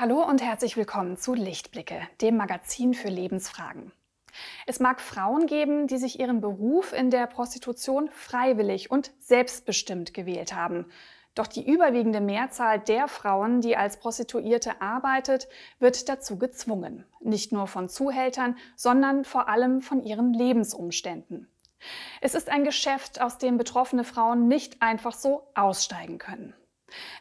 Hallo und herzlich willkommen zu Lichtblicke, dem Magazin für Lebensfragen. Es mag Frauen geben, die sich ihren Beruf in der Prostitution freiwillig und selbstbestimmt gewählt haben. Doch die überwiegende Mehrzahl der Frauen, die als Prostituierte arbeitet, wird dazu gezwungen. Nicht nur von Zuhältern, sondern vor allem von ihren Lebensumständen. Es ist ein Geschäft, aus dem betroffene Frauen nicht einfach so aussteigen können.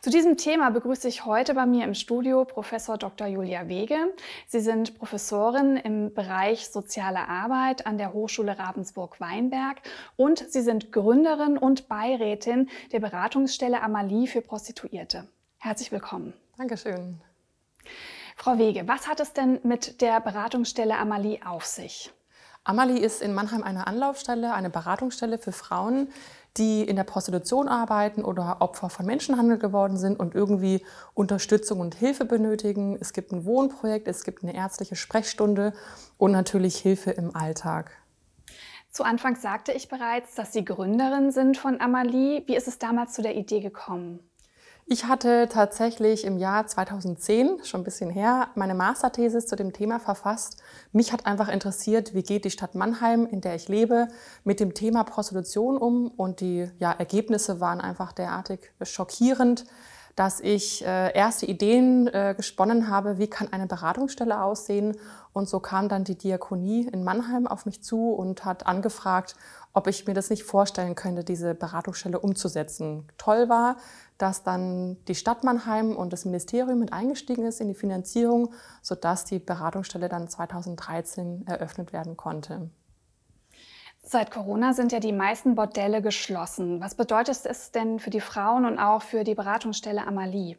Zu diesem Thema begrüße ich heute bei mir im Studio Professor Dr. Julia Wege. Sie sind Professorin im Bereich Soziale Arbeit an der Hochschule Ravensburg-Weinberg und Sie sind Gründerin und Beirätin der Beratungsstelle Amalie für Prostituierte. Herzlich willkommen. Dankeschön. Frau Wege, was hat es denn mit der Beratungsstelle Amalie auf sich? Amalie ist in Mannheim eine Anlaufstelle, eine Beratungsstelle für Frauen, die in der Prostitution arbeiten oder Opfer von Menschenhandel geworden sind und irgendwie Unterstützung und Hilfe benötigen. Es gibt ein Wohnprojekt, es gibt eine ärztliche Sprechstunde und natürlich Hilfe im Alltag. Zu Anfang sagte ich bereits, dass Sie Gründerin sind von Amalie. Wie ist es damals zu der Idee gekommen? Ich hatte tatsächlich im Jahr 2010, schon ein bisschen her, meine Masterthesis zu dem Thema verfasst. Mich hat einfach interessiert, wie geht die Stadt Mannheim, in der ich lebe, mit dem Thema Prostitution um und die ja, Ergebnisse waren einfach derartig schockierend dass ich äh, erste Ideen äh, gesponnen habe, wie kann eine Beratungsstelle aussehen. Und so kam dann die Diakonie in Mannheim auf mich zu und hat angefragt, ob ich mir das nicht vorstellen könnte, diese Beratungsstelle umzusetzen. Toll war, dass dann die Stadt Mannheim und das Ministerium mit eingestiegen ist in die Finanzierung, sodass die Beratungsstelle dann 2013 eröffnet werden konnte. Seit Corona sind ja die meisten Bordelle geschlossen. Was bedeutet es denn für die Frauen und auch für die Beratungsstelle Amalie?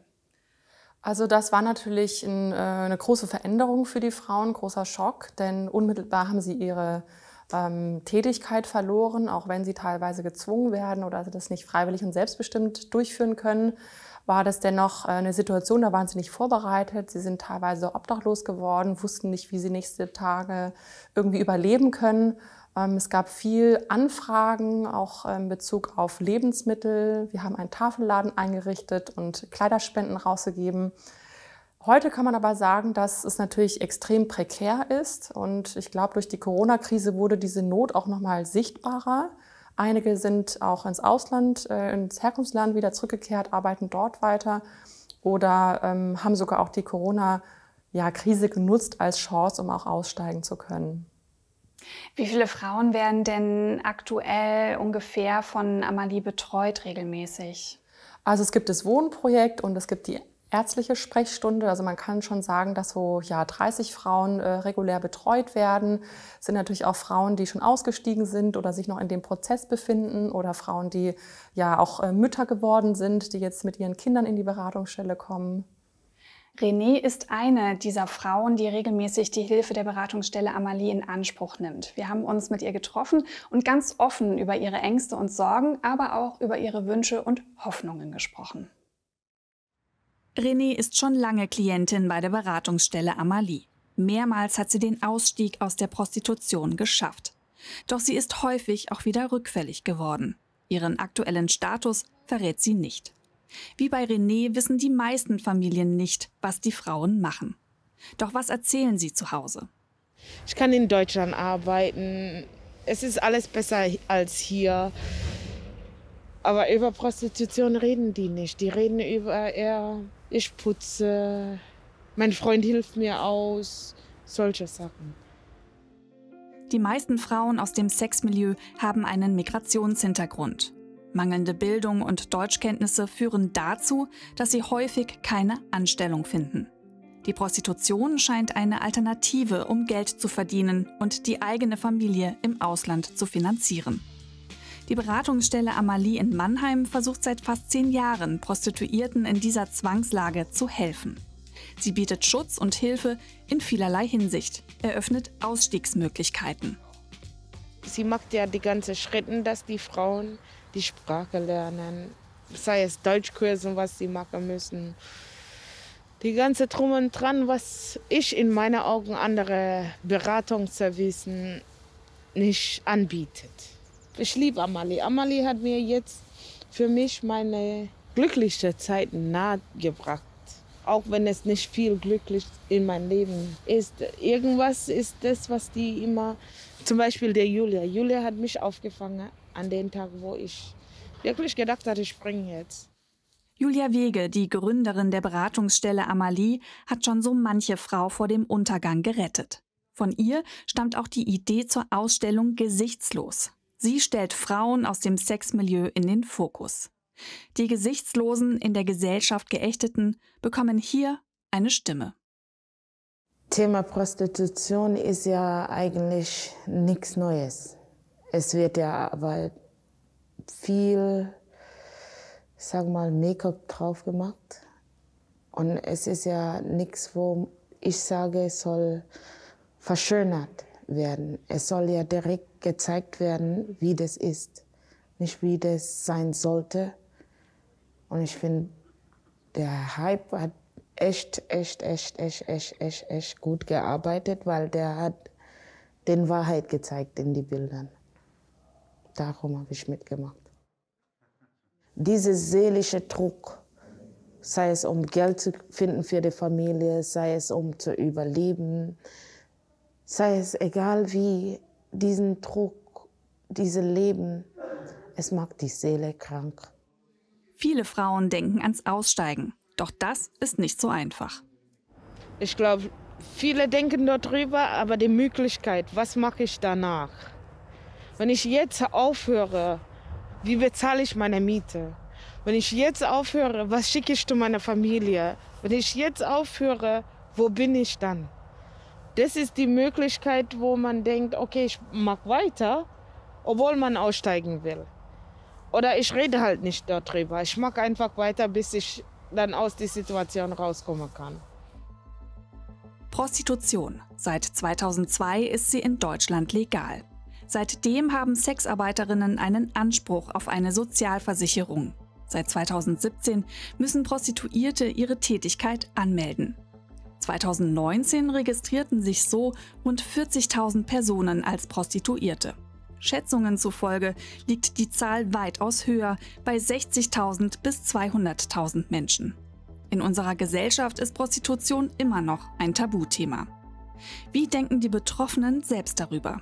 Also das war natürlich ein, äh, eine große Veränderung für die Frauen, großer Schock, denn unmittelbar haben sie ihre ähm, Tätigkeit verloren, auch wenn sie teilweise gezwungen werden oder das nicht freiwillig und selbstbestimmt durchführen können, war das dennoch äh, eine Situation, da waren sie nicht vorbereitet. Sie sind teilweise obdachlos geworden, wussten nicht, wie sie nächste Tage irgendwie überleben können ähm, es gab viel Anfragen, auch in ähm, Bezug auf Lebensmittel. Wir haben einen Tafelladen eingerichtet und Kleiderspenden rausgegeben. Heute kann man aber sagen, dass es natürlich extrem prekär ist und ich glaube, durch die Corona-Krise wurde diese Not auch nochmal sichtbarer. Einige sind auch ins Ausland, äh, ins Herkunftsland wieder zurückgekehrt, arbeiten dort weiter oder ähm, haben sogar auch die Corona-Krise genutzt als Chance, um auch aussteigen zu können. Wie viele Frauen werden denn aktuell ungefähr von Amalie betreut regelmäßig? Also es gibt das Wohnprojekt und es gibt die ärztliche Sprechstunde. Also man kann schon sagen, dass so ja 30 Frauen äh, regulär betreut werden. Es sind natürlich auch Frauen, die schon ausgestiegen sind oder sich noch in dem Prozess befinden oder Frauen, die ja auch äh, Mütter geworden sind, die jetzt mit ihren Kindern in die Beratungsstelle kommen. René ist eine dieser Frauen, die regelmäßig die Hilfe der Beratungsstelle Amalie in Anspruch nimmt. Wir haben uns mit ihr getroffen und ganz offen über ihre Ängste und Sorgen, aber auch über ihre Wünsche und Hoffnungen gesprochen. René ist schon lange Klientin bei der Beratungsstelle Amalie. Mehrmals hat sie den Ausstieg aus der Prostitution geschafft. Doch sie ist häufig auch wieder rückfällig geworden. Ihren aktuellen Status verrät sie nicht. Wie bei René wissen die meisten Familien nicht, was die Frauen machen. Doch was erzählen sie zu Hause? Ich kann in Deutschland arbeiten. Es ist alles besser als hier. Aber über Prostitution reden die nicht. Die reden über eher, ich putze, mein Freund hilft mir aus, solche Sachen. Die meisten Frauen aus dem Sexmilieu haben einen Migrationshintergrund. Mangelnde Bildung und Deutschkenntnisse führen dazu, dass sie häufig keine Anstellung finden. Die Prostitution scheint eine Alternative, um Geld zu verdienen und die eigene Familie im Ausland zu finanzieren. Die Beratungsstelle Amalie in Mannheim versucht seit fast zehn Jahren, Prostituierten in dieser Zwangslage zu helfen. Sie bietet Schutz und Hilfe in vielerlei Hinsicht, eröffnet Ausstiegsmöglichkeiten. Sie macht ja die ganzen Schritte, dass die Frauen die Sprache lernen, sei es Deutschkursen, was sie machen müssen. Die ganze Drum und Dran, was ich in meinen Augen andere Beratungsservicen nicht anbietet. Ich liebe Amalie. Amalie hat mir jetzt für mich meine glückliche Zeit nahegebracht. Auch wenn es nicht viel glücklich in meinem Leben ist. Irgendwas ist das, was die immer, zum Beispiel der Julia. Julia hat mich aufgefangen an dem Tag, wo ich wirklich gedacht hatte, ich springe jetzt. Julia Wege, die Gründerin der Beratungsstelle Amalie, hat schon so manche Frau vor dem Untergang gerettet. Von ihr stammt auch die Idee zur Ausstellung Gesichtslos. Sie stellt Frauen aus dem Sexmilieu in den Fokus. Die gesichtslosen, in der Gesellschaft geächteten bekommen hier eine Stimme. Thema Prostitution ist ja eigentlich nichts Neues. Es wird ja aber viel, ich sag mal, Make-up drauf gemacht. Und es ist ja nichts, wo ich sage, es soll verschönert werden. Es soll ja direkt gezeigt werden, wie das ist, nicht wie das sein sollte. Und ich finde, der Hype hat echt, echt, echt, echt, echt, echt, echt gut gearbeitet, weil der hat den Wahrheit gezeigt in den Bildern. Darum habe ich mitgemacht. Dieser seelische Druck, sei es um Geld zu finden für die Familie, sei es um zu überleben, sei es egal wie, diesen Druck, dieses Leben, es macht die Seele krank. Viele Frauen denken ans Aussteigen, doch das ist nicht so einfach. Ich glaube, viele denken darüber, aber die Möglichkeit, was mache ich danach? Wenn ich jetzt aufhöre, wie bezahle ich meine Miete? Wenn ich jetzt aufhöre, was schicke ich zu meiner Familie? Wenn ich jetzt aufhöre, wo bin ich dann? Das ist die Möglichkeit, wo man denkt, okay, ich mache weiter, obwohl man aussteigen will. Oder ich rede halt nicht darüber. Ich mache einfach weiter, bis ich dann aus der Situation rauskommen kann. Prostitution. Seit 2002 ist sie in Deutschland legal. Seitdem haben Sexarbeiterinnen einen Anspruch auf eine Sozialversicherung. Seit 2017 müssen Prostituierte ihre Tätigkeit anmelden. 2019 registrierten sich so rund 40.000 Personen als Prostituierte. Schätzungen zufolge liegt die Zahl weitaus höher bei 60.000 bis 200.000 Menschen. In unserer Gesellschaft ist Prostitution immer noch ein Tabuthema. Wie denken die Betroffenen selbst darüber?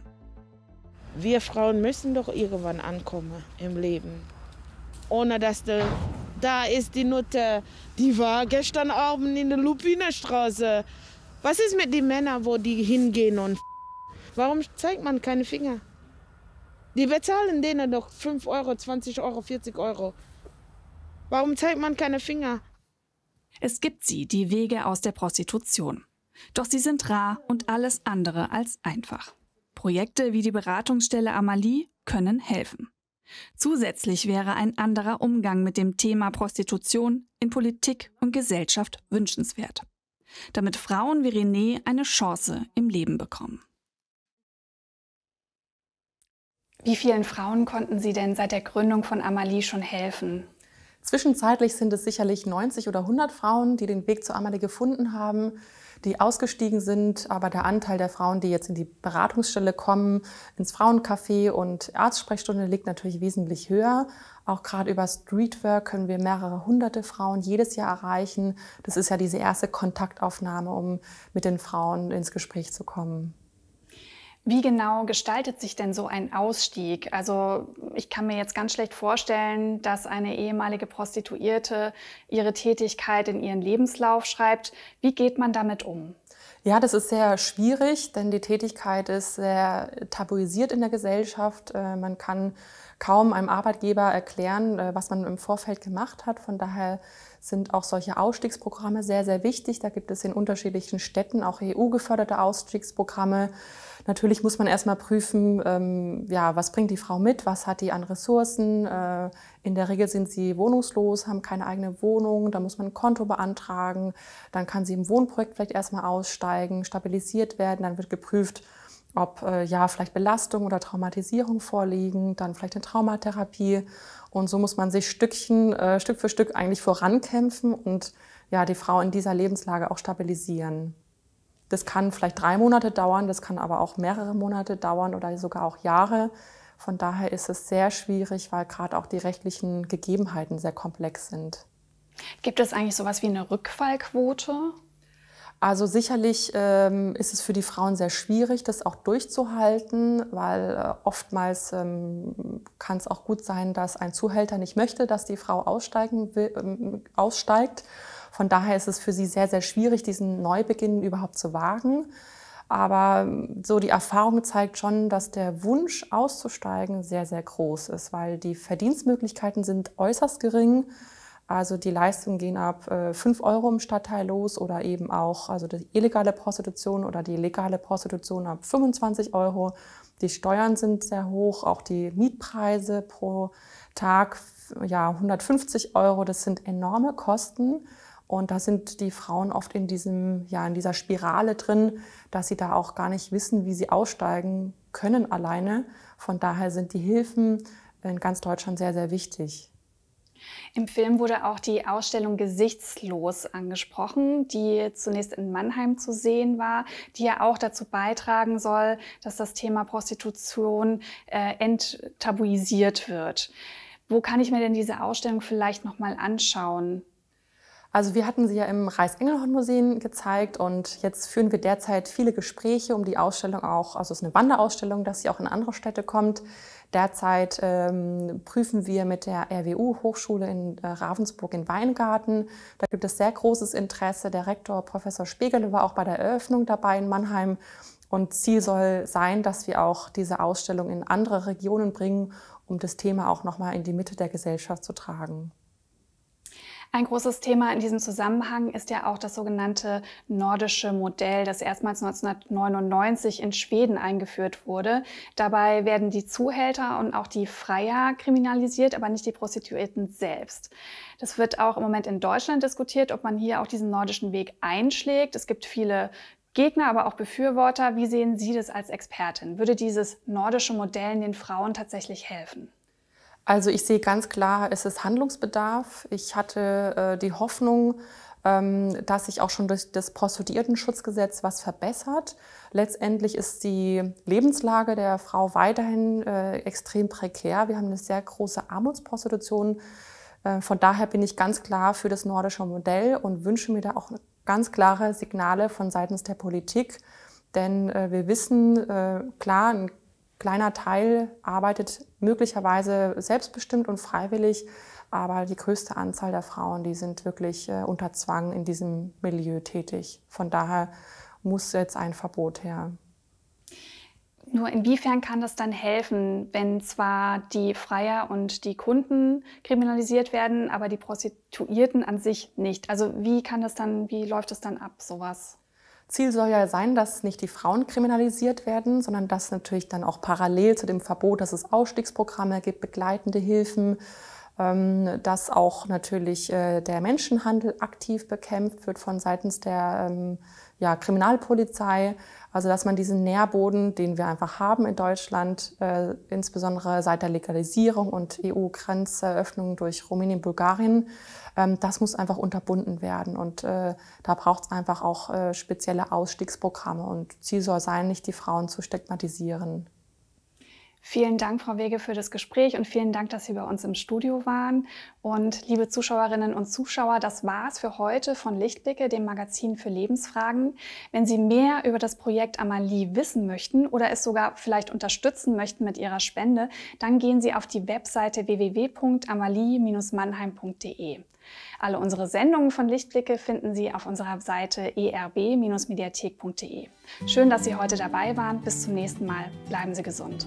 Wir Frauen müssen doch irgendwann ankommen im Leben. Ohne dass du da ist die Nutte, die war gestern Abend in der Lupinerstraße. Was ist mit den Männern, wo die hingehen und Warum zeigt man keine Finger? Die bezahlen denen doch 5 Euro, 20 Euro, 40 Euro. Warum zeigt man keine Finger? Es gibt sie, die Wege aus der Prostitution. Doch sie sind rar und alles andere als einfach. Projekte wie die Beratungsstelle Amalie können helfen. Zusätzlich wäre ein anderer Umgang mit dem Thema Prostitution in Politik und Gesellschaft wünschenswert, damit Frauen wie René eine Chance im Leben bekommen. Wie vielen Frauen konnten Sie denn seit der Gründung von Amalie schon helfen? Zwischenzeitlich sind es sicherlich 90 oder 100 Frauen, die den Weg zur Amale gefunden haben, die ausgestiegen sind. Aber der Anteil der Frauen, die jetzt in die Beratungsstelle kommen, ins Frauencafé und Arztsprechstunde liegt natürlich wesentlich höher. Auch gerade über Streetwork können wir mehrere hunderte Frauen jedes Jahr erreichen. Das ist ja diese erste Kontaktaufnahme, um mit den Frauen ins Gespräch zu kommen. Wie genau gestaltet sich denn so ein Ausstieg? Also ich kann mir jetzt ganz schlecht vorstellen, dass eine ehemalige Prostituierte ihre Tätigkeit in ihren Lebenslauf schreibt. Wie geht man damit um? Ja, das ist sehr schwierig, denn die Tätigkeit ist sehr tabuisiert in der Gesellschaft. Äh, man kann kaum einem Arbeitgeber erklären, äh, was man im Vorfeld gemacht hat. Von daher sind auch solche Ausstiegsprogramme sehr, sehr wichtig. Da gibt es in unterschiedlichen Städten auch EU-geförderte Ausstiegsprogramme. Natürlich muss man erstmal prüfen, ähm, ja, was bringt die Frau mit, was hat die an Ressourcen. Äh, in der Regel sind sie wohnungslos, haben keine eigene Wohnung, da muss man ein Konto beantragen, dann kann sie im Wohnprojekt vielleicht erstmal aussteigen, stabilisiert werden, dann wird geprüft, ob äh, ja vielleicht Belastung oder Traumatisierung vorliegen, dann vielleicht eine Traumatherapie und so muss man sich Stückchen, äh, Stück für Stück eigentlich vorankämpfen und ja, die Frau in dieser Lebenslage auch stabilisieren. Das kann vielleicht drei Monate dauern, das kann aber auch mehrere Monate dauern oder sogar auch Jahre. Von daher ist es sehr schwierig, weil gerade auch die rechtlichen Gegebenheiten sehr komplex sind. Gibt es eigentlich sowas wie eine Rückfallquote? Also sicherlich ähm, ist es für die Frauen sehr schwierig, das auch durchzuhalten, weil äh, oftmals ähm, kann es auch gut sein, dass ein Zuhälter nicht möchte, dass die Frau aussteigen will, ähm, aussteigt. Von daher ist es für sie sehr, sehr schwierig, diesen Neubeginn überhaupt zu wagen. Aber ähm, so die Erfahrung zeigt schon, dass der Wunsch auszusteigen sehr, sehr groß ist, weil die Verdienstmöglichkeiten sind äußerst gering. Also die Leistungen gehen ab äh, 5 Euro im Stadtteil los oder eben auch also die illegale Prostitution oder die legale Prostitution ab 25 Euro. Die Steuern sind sehr hoch, auch die Mietpreise pro Tag ja 150 Euro. Das sind enorme Kosten. Und da sind die Frauen oft in diesem, ja, in dieser Spirale drin, dass sie da auch gar nicht wissen, wie sie aussteigen können alleine. Von daher sind die Hilfen in ganz Deutschland sehr, sehr wichtig. Im Film wurde auch die Ausstellung Gesichtslos angesprochen, die zunächst in Mannheim zu sehen war, die ja auch dazu beitragen soll, dass das Thema Prostitution äh, enttabuisiert wird. Wo kann ich mir denn diese Ausstellung vielleicht nochmal anschauen? Also wir hatten sie ja im Reichsengelhorn-Museum gezeigt und jetzt führen wir derzeit viele Gespräche um die Ausstellung auch, also es ist eine Wanderausstellung, dass sie auch in andere Städte kommt. Derzeit ähm, prüfen wir mit der RWU Hochschule in äh, Ravensburg in Weingarten. Da gibt es sehr großes Interesse. Der Rektor Professor Spiegel war auch bei der Eröffnung dabei in Mannheim. Und Ziel soll sein, dass wir auch diese Ausstellung in andere Regionen bringen, um das Thema auch nochmal in die Mitte der Gesellschaft zu tragen. Ein großes Thema in diesem Zusammenhang ist ja auch das sogenannte nordische Modell, das erstmals 1999 in Schweden eingeführt wurde. Dabei werden die Zuhälter und auch die Freier kriminalisiert, aber nicht die Prostituierten selbst. Das wird auch im Moment in Deutschland diskutiert, ob man hier auch diesen nordischen Weg einschlägt. Es gibt viele Gegner, aber auch Befürworter. Wie sehen Sie das als Expertin? Würde dieses nordische Modell den Frauen tatsächlich helfen? Also ich sehe ganz klar, es ist Handlungsbedarf. Ich hatte äh, die Hoffnung, ähm, dass sich auch schon durch das Prostituiertenschutzgesetz was verbessert. Letztendlich ist die Lebenslage der Frau weiterhin äh, extrem prekär. Wir haben eine sehr große Armutsprostitution. Äh, von daher bin ich ganz klar für das nordische Modell und wünsche mir da auch ganz klare Signale von seitens der Politik. Denn äh, wir wissen, äh, klar, ein kleiner Teil arbeitet möglicherweise selbstbestimmt und freiwillig, aber die größte Anzahl der Frauen, die sind wirklich äh, unter Zwang in diesem Milieu tätig. Von daher muss jetzt ein Verbot her. Nur inwiefern kann das dann helfen, wenn zwar die Freier und die Kunden kriminalisiert werden, aber die Prostituierten an sich nicht? Also wie kann das dann, wie läuft das dann ab, sowas? Ziel soll ja sein, dass nicht die Frauen kriminalisiert werden, sondern dass natürlich dann auch parallel zu dem Verbot, dass es Ausstiegsprogramme gibt, begleitende Hilfen, ähm, dass auch natürlich äh, der Menschenhandel aktiv bekämpft wird von seitens der ähm, ja, Kriminalpolizei. Also dass man diesen Nährboden, den wir einfach haben in Deutschland, äh, insbesondere seit der Legalisierung und EU-Grenzeröffnung durch Rumänien, Bulgarien, ähm, das muss einfach unterbunden werden. Und äh, da braucht es einfach auch äh, spezielle Ausstiegsprogramme. Und Ziel soll sein, nicht die Frauen zu stigmatisieren. Vielen Dank, Frau Wege, für das Gespräch und vielen Dank, dass Sie bei uns im Studio waren. Und liebe Zuschauerinnen und Zuschauer, das war's für heute von Lichtblicke, dem Magazin für Lebensfragen. Wenn Sie mehr über das Projekt Amalie wissen möchten oder es sogar vielleicht unterstützen möchten mit Ihrer Spende, dann gehen Sie auf die Webseite www.amalie-mannheim.de. Alle unsere Sendungen von Lichtblicke finden Sie auf unserer Seite erb-mediathek.de. Schön, dass Sie heute dabei waren. Bis zum nächsten Mal. Bleiben Sie gesund.